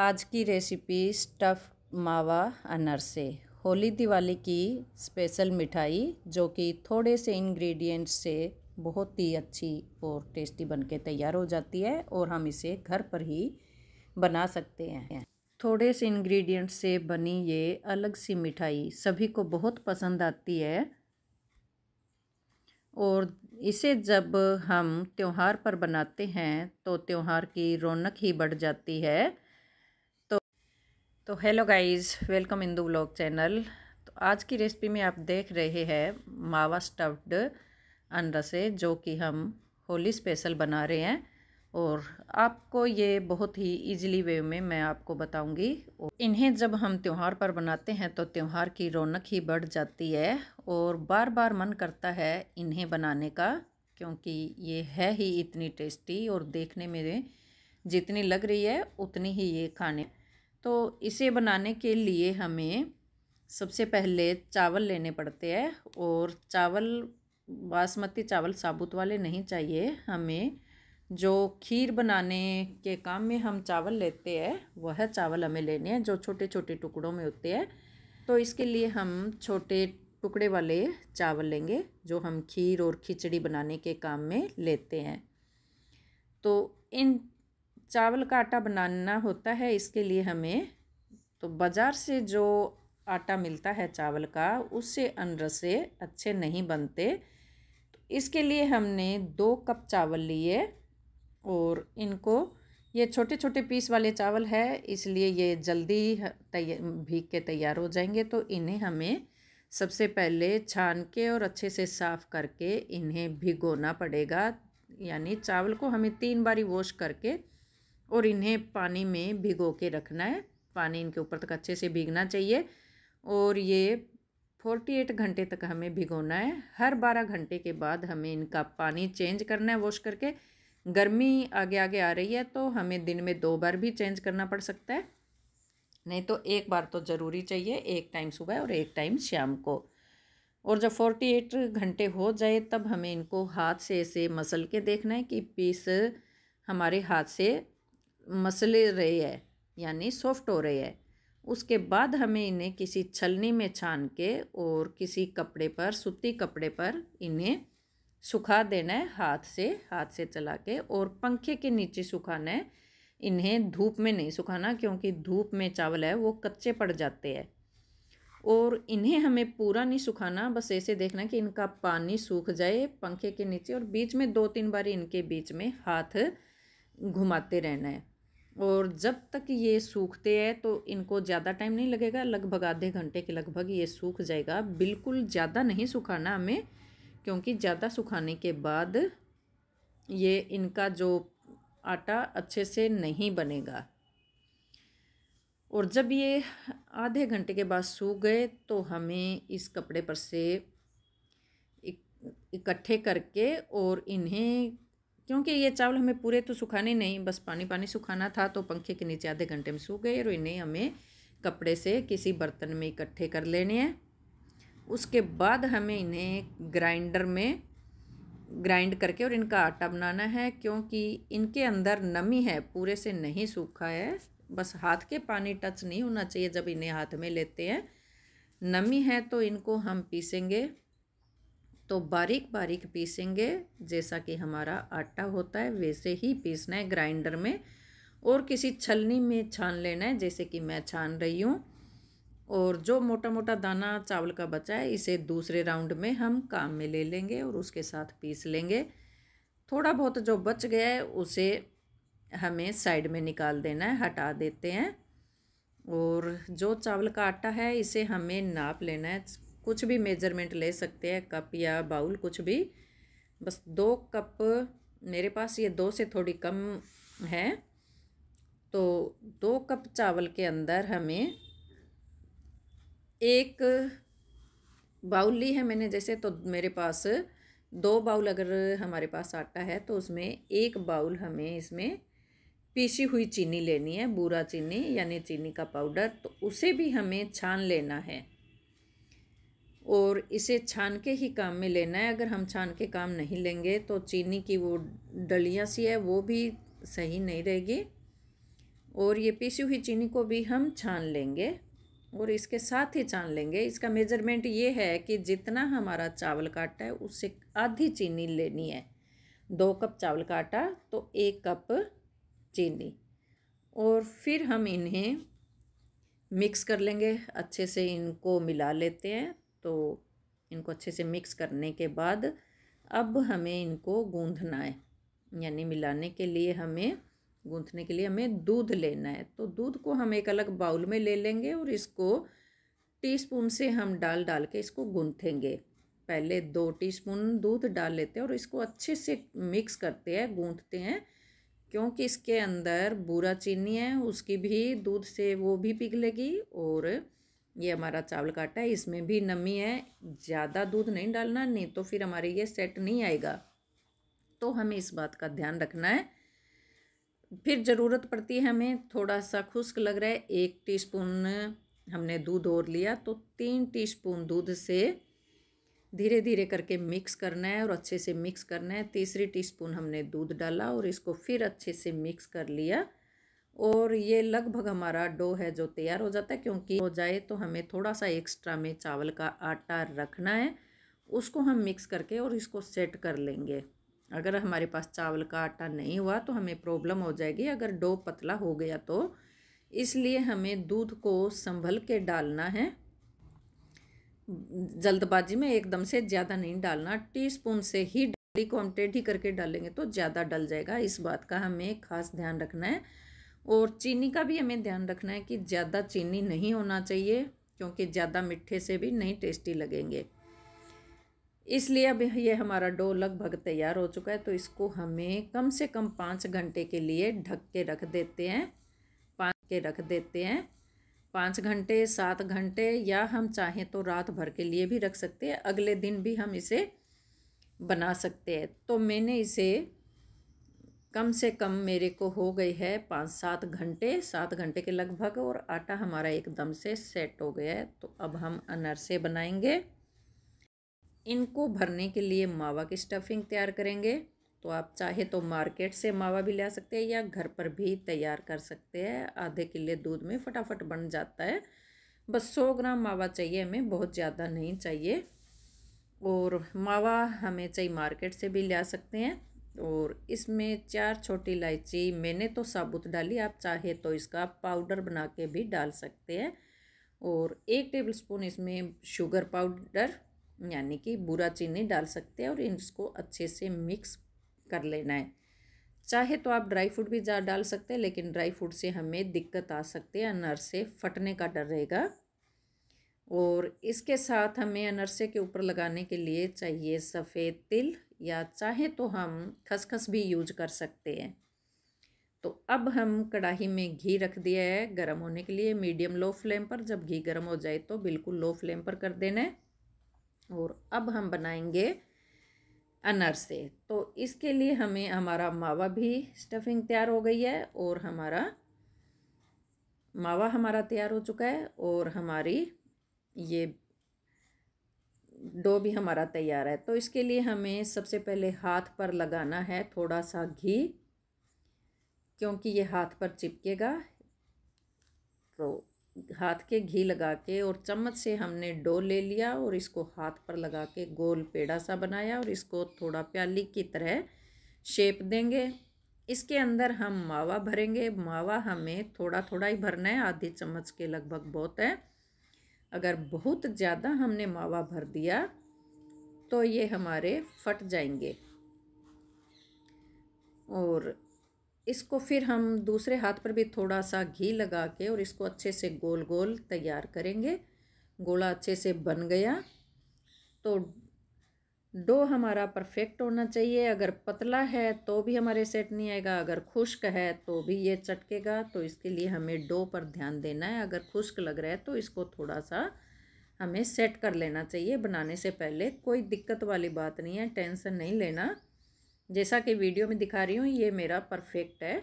आज की recipe stuff मावा अनरसे होली दिवाली की स्पेशल मिठाई जो कि थोड़े से इंग्रेडिएंट्स से बहुत ही अच्छी और टेस्टी बनके तैयार हो जाती है और हम इसे घर पर ही बना सकते हैं थोड़े से इंग्रेडिएंट्स से बनी ये अलग सी मिठाई सभी को बहुत पसंद आती है और इसे जब हम त्यौहार पर बनाते हैं तो त्यौहार की रौनक ही बढ़ जाती है तो hello guys welcome Indu blog channel तो आज की रेसिपी में आप देख रहे हैं मावा स्टफ्ड अनरसे जो कि हम होली स्पेशल बना रहे हैं और आपको ये बहुत ही इजीली वे में मैं आपको बताऊंगी इन्हें जब हम त्यौहार पर बनाते हैं तो त्यौहार की रौनक ही बढ़ जाती है और बार बार मन करता है इन्हें बनाने का क्योंकि ये है ही इतनी टेस्टी और देखने में जितनी लग रही है उतनी ही ये खाने तो इसे बनाने के लिए हमें सबसे पहले चावल लेने पड़ते हैं और चावल बासमती चावल साबुत वाले नहीं चाहिए हमें जो खीर बनाने के काम में हम चावल लेते हैं वह चावल हमें लेने हैं जो छोटे छोटे टुकड़ों में होते हैं तो इसके लिए हम छोटे टुकड़े वाले चावल लेंगे जो हम खीर और खिचड़ी बनाने के काम में लेते हैं तो इन चावल का आटा बनाना होता है इसके लिए हमें तो बाज़ार से जो आटा मिलता है चावल का उससे अनरसे अच्छे नहीं बनते तो इसके लिए हमने दो कप चावल लिए और इनको ये छोटे छोटे पीस वाले चावल है इसलिए ये जल्दी भीग के तैयार हो जाएंगे तो इन्हें हमें सबसे पहले छान के और अच्छे से साफ़ करके इन्हें भिगोना पड़ेगा यानी चावल को हमें तीन बारी वॉश करके और इन्हें पानी में भिगो के रखना है पानी इनके ऊपर तक अच्छे से भीगना चाहिए और ये 48 घंटे तक हमें भिगोना है हर 12 घंटे के बाद हमें इनका पानी चेंज करना है वॉश करके गर्मी आगे आगे आ रही है तो हमें दिन में दो बार भी चेंज करना पड़ सकता है नहीं तो एक बार तो ज़रूरी चाहिए एक टाइम सुबह और एक टाइम शाम को और जब फोर्टी एट घंटे हो जाए तब हमें इनको हाथ से ऐसे मसल के देखना है कि पीस हमारे हाथ से मसले रहे है यानी सॉफ्ट हो रहे है उसके बाद हमें इन्हें किसी छलनी में छान के और किसी कपड़े पर सूती कपड़े पर इन्हें सुखा देना है हाथ से हाथ से चला के और पंखे के नीचे सुखाना है इन्हें धूप में नहीं सुखाना क्योंकि धूप में चावल है वो कच्चे पड़ जाते हैं और इन्हें हमें पूरा नहीं सुखाना बस ऐसे देखना कि इनका पानी सूख जाए पंखे के नीचे और बीच में दो तीन बार इनके बीच में हाथ घुमाते रहना है और जब तक ये सूखते हैं तो इनको ज़्यादा टाइम नहीं लगेगा लगभग आधे घंटे के लगभग ये सूख जाएगा बिल्कुल ज़्यादा नहीं सुखाना हमें क्योंकि ज़्यादा सुखाने के बाद ये इनका जो आटा अच्छे से नहीं बनेगा और जब ये आधे घंटे के बाद सूख गए तो हमें इस कपड़े पर से इकट्ठे करके और इन्हें क्योंकि ये चावल हमें पूरे तो सुखाने नहीं बस पानी पानी सुखाना था तो पंखे के नीचे आधे घंटे में सूख गए और इन्हें हमें कपड़े से किसी बर्तन में इकट्ठे कर लेने हैं उसके बाद हमें इन्हें ग्राइंडर में ग्राइंड करके और इनका आटा बनाना है क्योंकि इनके अंदर नमी है पूरे से नहीं सूखा है बस हाथ के पानी टच नहीं होना चाहिए जब इन्हें हाथ में लेते हैं नमी है तो इनको हम पीसेंगे तो बारीक बारीक पीसेंगे जैसा कि हमारा आटा होता है वैसे ही पीसना है ग्राइंडर में और किसी छलनी में छान लेना है जैसे कि मैं छान रही हूँ और जो मोटा मोटा दाना चावल का बचा है इसे दूसरे राउंड में हम काम में ले लेंगे और उसके साथ पीस लेंगे थोड़ा बहुत जो बच गया है उसे हमें साइड में निकाल देना है हटा देते हैं और जो चावल का आटा है इसे हमें नाप लेना है कुछ भी मेजरमेंट ले सकते हैं कप या बाउल कुछ भी बस दो कप मेरे पास ये दो से थोड़ी कम है तो दो कप चावल के अंदर हमें एक बाउल ली है मैंने जैसे तो मेरे पास दो बाउल अगर हमारे पास आटा है तो उसमें एक बाउल हमें इसमें पीसी हुई चीनी लेनी है बूरा चीनी यानी चीनी का पाउडर तो उसे भी हमें छान लेना है और इसे छान के ही काम में लेना है अगर हम छान के काम नहीं लेंगे तो चीनी की वो डलियाँ सी है वो भी सही नहीं रहेगी और ये पीसी हुई चीनी को भी हम छान लेंगे और इसके साथ ही छान लेंगे इसका मेजरमेंट ये है कि जितना हमारा चावल का आटा है उससे आधी चीनी लेनी है दो कप चावल का आटा तो एक कप चीनी और फिर हम इन्हें मिक्स कर लेंगे अच्छे से इनको मिला लेते हैं तो इनको अच्छे से मिक्स करने के बाद अब हमें इनको गूंधना है यानी मिलाने के लिए हमें गूंथने के लिए हमें दूध लेना है तो दूध को हम एक अलग बाउल में ले लेंगे और इसको टीस्पून से हम डाल डाल के इसको गूंथेंगे पहले दो टीस्पून दूध डाल लेते हैं और इसको अच्छे से मिक्स करते हैं गूंथते हैं क्योंकि इसके अंदर बुरा चीनी है उसकी भी दूध से वो भी पिघलेगी और ये हमारा चावल का आटा है इसमें भी नमी है ज़्यादा दूध नहीं डालना नहीं तो फिर हमारे ये सेट नहीं आएगा तो हमें इस बात का ध्यान रखना है फिर ज़रूरत पड़ती है हमें थोड़ा सा खुश्क लग रहा है एक टीस्पून हमने दूध और लिया तो तीन टीस्पून दूध से धीरे धीरे करके मिक्स करना है और अच्छे से मिक्स करना है तीसरी टीस्पून हमने दूध डाला और इसको फिर अच्छे से मिक्स कर लिया और ये लगभग हमारा डो है जो तैयार हो जाता है क्योंकि हो जाए तो हमें थोड़ा सा एक्स्ट्रा में चावल का आटा रखना है उसको हम मिक्स करके और इसको सेट कर लेंगे अगर हमारे पास चावल का आटा नहीं हुआ तो हमें प्रॉब्लम हो जाएगी अगर डो पतला हो गया तो इसलिए हमें दूध को संभल के डालना है जल्दबाजी में एकदम से ज़्यादा नहीं डालना टीस्पून से ही डाली को हम टेढ़ी करके डालेंगे तो ज़्यादा डल जाएगा इस बात का हमें खास ध्यान रखना है और चीनी का भी हमें ध्यान रखना है कि ज़्यादा चीनी नहीं होना चाहिए क्योंकि ज़्यादा मीठे से भी नहीं टेस्टी लगेंगे इसलिए अब ये हमारा डो लगभग तैयार हो चुका है तो इसको हमें कम से कम पाँच घंटे के लिए ढक के रख देते हैं पाँच के रख देते हैं पाँच घंटे सात घंटे या हम चाहें तो रात भर के लिए भी रख सकते हैं अगले दिन भी हम इसे बना सकते हैं तो मैंने इसे कम से कम मेरे को हो गई है पाँच सात घंटे सात घंटे के लगभग और आटा हमारा एकदम से सेट हो गया है तो अब हम अनरसे बनाएंगे इनको भरने के लिए मावा की स्टफिंग तैयार करेंगे तो आप चाहे तो मार्केट से मावा भी ले सकते हैं या घर पर भी तैयार कर सकते हैं आधे किले दूध में फटाफट बन जाता है बस सौ ग्राम मावा चाहिए हमें बहुत ज़्यादा नहीं चाहिए और मावा हमें चाहिए मार्केट से भी ले सकते हैं और इसमें चार छोटी इलायची मैंने तो साबुत डाली आप चाहे तो इसका पाउडर बना के भी डाल सकते हैं और एक टेबल स्पून इसमें शुगर पाउडर यानी कि बुरा चीनी डाल सकते हैं और इसको अच्छे से मिक्स कर लेना है चाहे तो आप ड्राई फ्रूट भी डाल सकते हैं लेकिन ड्राई फ्रूट से हमें दिक्कत आ सकती है अनार से फटने का डर रहेगा और इसके साथ हमें अनरसे के ऊपर लगाने के लिए चाहिए सफ़ेद तिल या चाहे तो हम खसखस भी यूज कर सकते हैं तो अब हम कढ़ाई में घी रख दिया है गर्म होने के लिए मीडियम लो फ्लेम पर जब घी गर्म हो जाए तो बिल्कुल लो फ्लेम पर कर देना है और अब हम बनाएंगे अनरसे तो इसके लिए हमें हमारा मावा भी स्टफिंग तैयार हो गई है और हमारा मावा हमारा तैयार हो चुका है और हमारी ये डो भी हमारा तैयार है तो इसके लिए हमें सबसे पहले हाथ पर लगाना है थोड़ा सा घी क्योंकि ये हाथ पर चिपकेगा तो हाथ के घी लगा के और चम्मच से हमने डो ले लिया और इसको हाथ पर लगा के गोल पेड़ा सा बनाया और इसको थोड़ा प्याली की तरह शेप देंगे इसके अंदर हम मावा भरेंगे मावा हमें थोड़ा थोड़ा ही भरना है आधी चम्मच के लगभग बहुत है अगर बहुत ज़्यादा हमने मावा भर दिया तो ये हमारे फट जाएंगे और इसको फिर हम दूसरे हाथ पर भी थोड़ा सा घी लगा के और इसको अच्छे से गोल गोल तैयार करेंगे गोला अच्छे से बन गया तो डो हमारा परफेक्ट होना चाहिए अगर पतला है तो भी हमारे सेट नहीं आएगा अगर खुश्क है तो भी ये चटकेगा तो इसके लिए हमें डो पर ध्यान देना है अगर खुश्क लग रहा है तो इसको थोड़ा सा हमें सेट कर लेना चाहिए बनाने से पहले कोई दिक्कत वाली बात नहीं है टेंशन नहीं लेना जैसा कि वीडियो में दिखा रही हूँ ये मेरा परफेक्ट है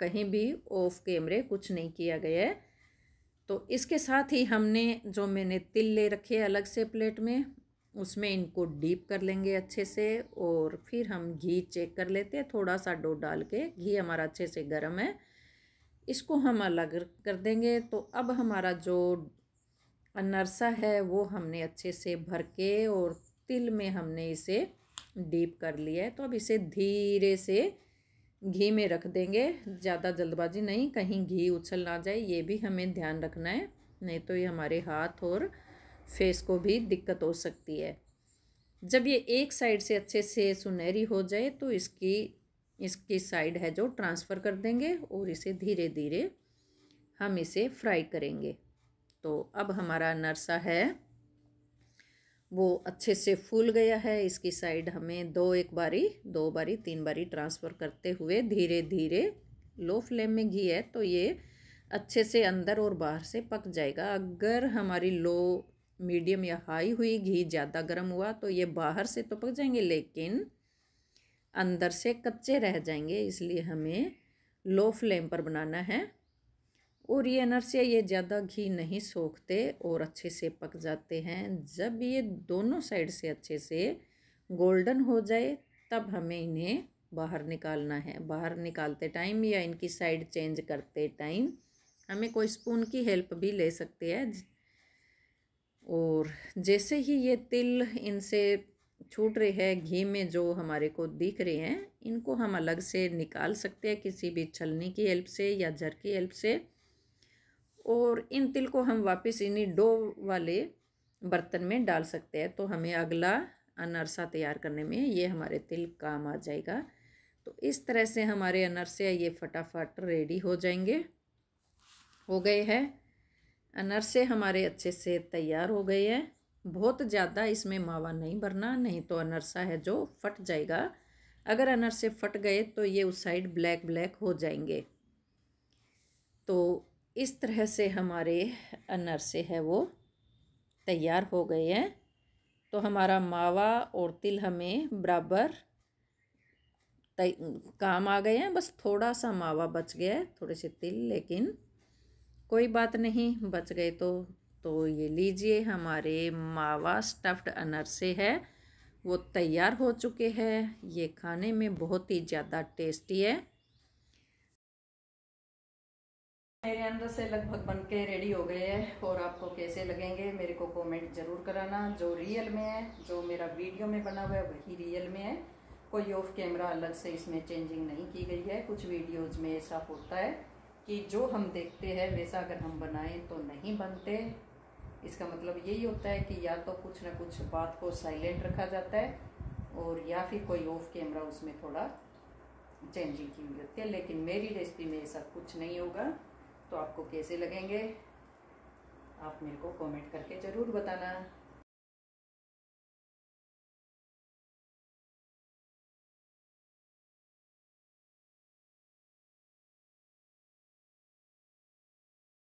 कहीं भी ऑफ कैमरे कुछ नहीं किया गया है तो इसके साथ ही हमने जो मैंने तिल ले रखे अलग से प्लेट में उसमें इनको डीप कर लेंगे अच्छे से और फिर हम घी चेक कर लेते हैं थोड़ा सा डो डाल के घी हमारा अच्छे से गर्म है इसको हम अलग कर देंगे तो अब हमारा जो अनरसा है वो हमने अच्छे से भर के और तिल में हमने इसे डीप कर लिया है तो अब इसे धीरे से घी में रख देंगे ज़्यादा जल्दबाजी नहीं कहीं घी उछल ना जाए ये भी हमें ध्यान रखना है नहीं तो ये हमारे हाथ और फेस को भी दिक्कत हो सकती है जब ये एक साइड से अच्छे से सुनहरी हो जाए तो इसकी इसकी साइड है जो ट्रांसफ़र कर देंगे और इसे धीरे धीरे हम इसे फ्राई करेंगे तो अब हमारा नरसा है वो अच्छे से फूल गया है इसकी साइड हमें दो एक बारी दो बारी तीन बारी ट्रांसफ़र करते हुए धीरे धीरे लो फ्लेम में घी है तो ये अच्छे से अंदर और बाहर से पक जाएगा अगर हमारी लो मीडियम या हाई हुई घी ज़्यादा गर्म हुआ तो ये बाहर से तो पक जाएंगे लेकिन अंदर से कच्चे रह जाएंगे इसलिए हमें लो फ्लेम पर बनाना है और ये अनरसिया ये ज़्यादा घी नहीं सोखते और अच्छे से पक जाते हैं जब ये दोनों साइड से अच्छे से गोल्डन हो जाए तब हमें इन्हें बाहर निकालना है बाहर निकालते टाइम या इनकी साइड चेंज करते टाइम हमें कोई स्पून की हेल्प भी ले सकते हैं और जैसे ही ये तिल इनसे छूट रहे हैं घी में जो हमारे को दिख रहे हैं इनको हम अलग से निकाल सकते हैं किसी भी छलनी की हेल्प से या जर की हेल्प से और इन तिल को हम वापस इन्हीं डो वाले बर्तन में डाल सकते हैं तो हमें अगला अनरसा तैयार करने में ये हमारे तिल काम आ जाएगा तो इस तरह से हमारे अनरसे ये फटाफट रेडी हो जाएंगे हो गए हैं अनरसे हमारे अच्छे से तैयार हो गए हैं बहुत ज़्यादा इसमें मावा नहीं भरना नहीं तो अनरसा है जो फट जाएगा अगर अनरसे फट गए तो ये उस साइड ब्लैक ब्लैक हो जाएंगे तो इस तरह से हमारे अनरसे है वो तैयार हो गए हैं तो हमारा मावा और तिल हमें बराबर काम आ गए हैं बस थोड़ा सा मावा बच गया है थोड़े से तिल लेकिन कोई बात नहीं बच गए तो तो ये लीजिए हमारे मावा स्टफ्ड अनरसे है वो तैयार हो चुके हैं ये खाने में बहुत ही ज़्यादा टेस्टी है मेरे अंदर से लगभग बन के रेडी हो गए हैं और आपको कैसे लगेंगे मेरे को कमेंट ज़रूर कराना जो रियल में है जो मेरा वीडियो में बना हुआ है वही रियल में है कोई ऑफ कैमरा अलग से इसमें चेंजिंग नहीं की गई है कुछ वीडियोज़ में ऐसा होता है कि जो हम देखते हैं वैसा अगर हम बनाएं तो नहीं बनते इसका मतलब यही होता है कि या तो कुछ ना कुछ बात को साइलेंट रखा जाता है और या फिर कोई ऑफ कैमरा उसमें थोड़ा चेंजिंग की हुई होती है लेकिन मेरी रेसिपी में ऐसा कुछ नहीं होगा तो आपको कैसे लगेंगे आप मेरे को कमेंट करके ज़रूर बताना